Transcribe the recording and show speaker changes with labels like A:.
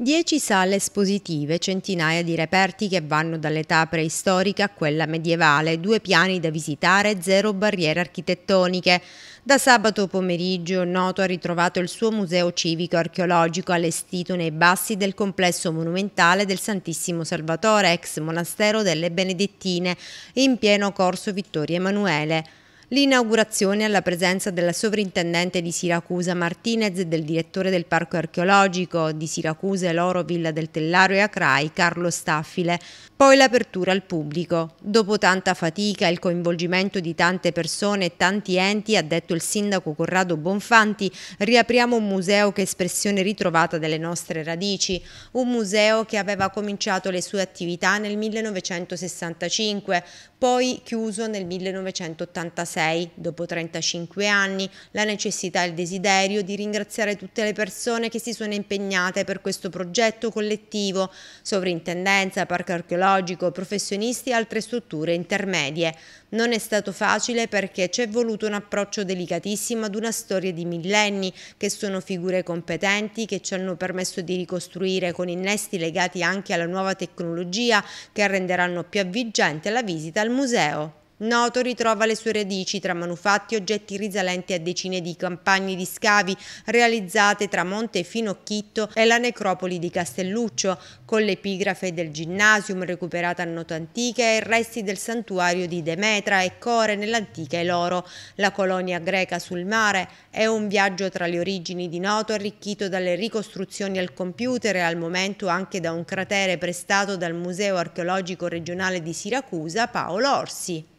A: Dieci sale espositive, centinaia di reperti che vanno dall'età preistorica a quella medievale, due piani da visitare, zero barriere architettoniche. Da sabato pomeriggio Noto ha ritrovato il suo museo civico archeologico allestito nei bassi del complesso monumentale del Santissimo Salvatore, ex monastero delle Benedettine, in pieno corso Vittorio Emanuele. L'inaugurazione alla presenza della sovrintendente di Siracusa Martinez e del direttore del Parco Archeologico di Siracusa e Loro Villa del Tellaro e Acrai, Carlo Staffile. Poi l'apertura al pubblico. Dopo tanta fatica e il coinvolgimento di tante persone e tanti enti, ha detto il sindaco Corrado Bonfanti, riapriamo un museo che è espressione ritrovata delle nostre radici. Un museo che aveva cominciato le sue attività nel 1965, poi chiuso nel 1986 1986, dopo 35 anni, la necessità e il desiderio di ringraziare tutte le persone che si sono impegnate per questo progetto collettivo, sovrintendenza, parco archeologico, professionisti e altre strutture intermedie. Non è stato facile perché ci è voluto un approccio delicatissimo ad una storia di millenni, che sono figure competenti che ci hanno permesso di ricostruire con innesti legati anche alla nuova tecnologia che renderanno più avvigente la visita al museo. Noto ritrova le sue radici tra manufatti e oggetti risalenti a decine di campagne di scavi realizzate tra Monte Finocchitto e la necropoli di Castelluccio, con l'epigrafe del ginnasium recuperata a Noto Antica e resti del santuario di Demetra e Core nell'antica Eloro, la colonia greca sul mare, è un viaggio tra le origini di Noto arricchito dalle ricostruzioni al computer e al momento anche da un cratere prestato dal Museo archeologico regionale di Siracusa Paolo Orsi.